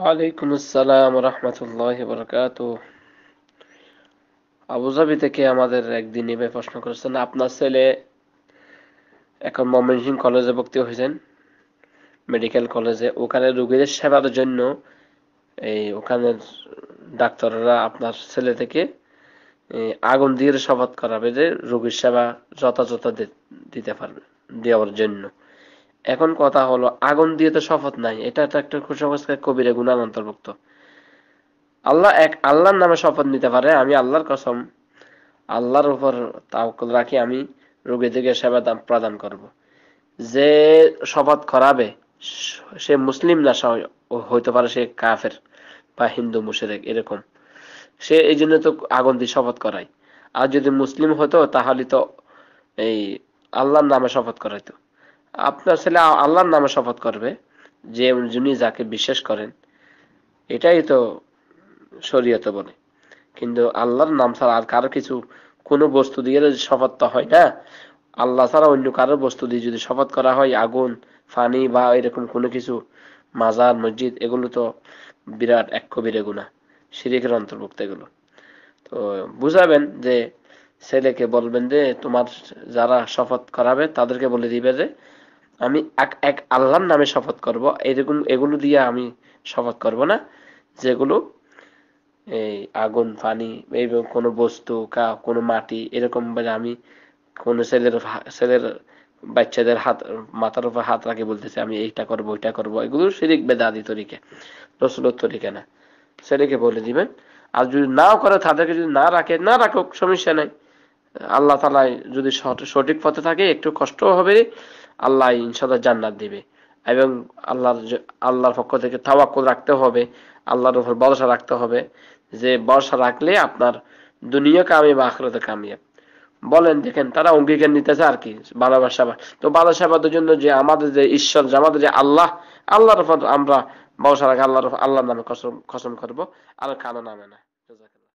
ওয়ালাইকুম আসসালাম রহমতুল্লাহ বরকাত আবুধাবি থেকে আমাদের একদিন এভাবে প্রশ্ন করেছেন আপনার ছেলে এখন ময়মনসিংহ কলেজে ভর্তি হয়েছেন মেডিকেল কলেজে ওখানে রুগীদের সেবার জন্য এই ওখানের ডাক্তাররা আপনার ছেলে থেকে আগুন দিয়ে শপথ করাবে যে রোগীর সেবা যথাযথ দিতে পারবে দেওয়ার জন্য এখন কথা হলো আগুন দিয়ে তো শপথ নাই এটা তো একটা কুসংস্কার কবির গুণার অন্তর্ভুক্ত আল্লাহ এক আল্লাহর নামে শপথ নিতে পারে আমি আল্লাহর কসম আল্লাহর উপর তাওকল রাখি আমি রোগীদেরকে সেবা প্রদান করব। যে শপথ করাবে সে মুসলিম না হইতে পারে সে কাফের বা হিন্দু মুশেরেক এরকম সে এই জন্য তো আগুন দিয়ে শপথ করায় আর যদি মুসলিম হতো তাহলে তো এই আল্লাহর নামে শপথ করাইতো আপনার ছেলে আল্লাহর নামে শপথ করবে যে যিনি যাকে বিশ্বাস করেন এটাই তো শরীয়তে বলে কিন্তু আল্লাহর নাম ছাড়া আর কারো কিছু কোনো বস্তু দিয়ে শপথ তো হয় না আল্লাহ ছাড়া অন্য কারো বস্তু দিয়ে যদি শপথ করা হয় আগুন ফানি বা এরকম কোনো কিছু মাজার মসজিদ এগুলো তো বিরাট এক কবিরে গুণা সিরিখের অন্তর্ভুক্ত এগুলো তো বুঝাবেন যে ছেলেকে বলবেন যে তোমার যারা শপথ করাবে তাদেরকে বলে দিবে যে আমি এক এক আল্লাহর নামে শপথ করব এরকম এগুলো দিয়ে আমি শপথ করব না যেগুলো এই আগুন পানি এই কোনো বস্তু কা কোনো মাটি এরকম বলে আমি কোনো ছেলের ছেলের বাচ্চাদের হাত মাথার উপর হাত রাখে বলতেছে আমি এইটা করব ওইটা করব এগুলো শিরিক বেদাদি তরিকে রসুলের তরিকে না ছেলেকে বলে দিবেন আর যদি নাও করে তাদেরকে যদি না রাখে না রাখুক সমস্যা নাই আল্লাহ তালা যদি সঠিক পথে থাকে একটু কষ্ট হবে আল্লাহ ইনশাল্লাহ জান্নাত দিবে এবং আল্লাহর আল্লাহর পক্ষ থেকে তাওয়াক্কুল রাখতে হবে আল্লাহর উপর ভরসা রাখতে হবে যে ভরসা রাখলে আপনার দুনিয়া কামিয়াব আখরাতে কামিয়াব বলেন দেখেন তারা অঙ্গীকার নিতেছে আর কি ভালোবাসা তো ভালোবাসাবাদের জন্য যে আমাদের যে ঈশ্বর যে আমাদের যে আল্লাহ আল্লাহর আমরা ভরসা রাখা আল্লাহর আল্লাহর নামে কসম কসম করবো আর কারো নামে না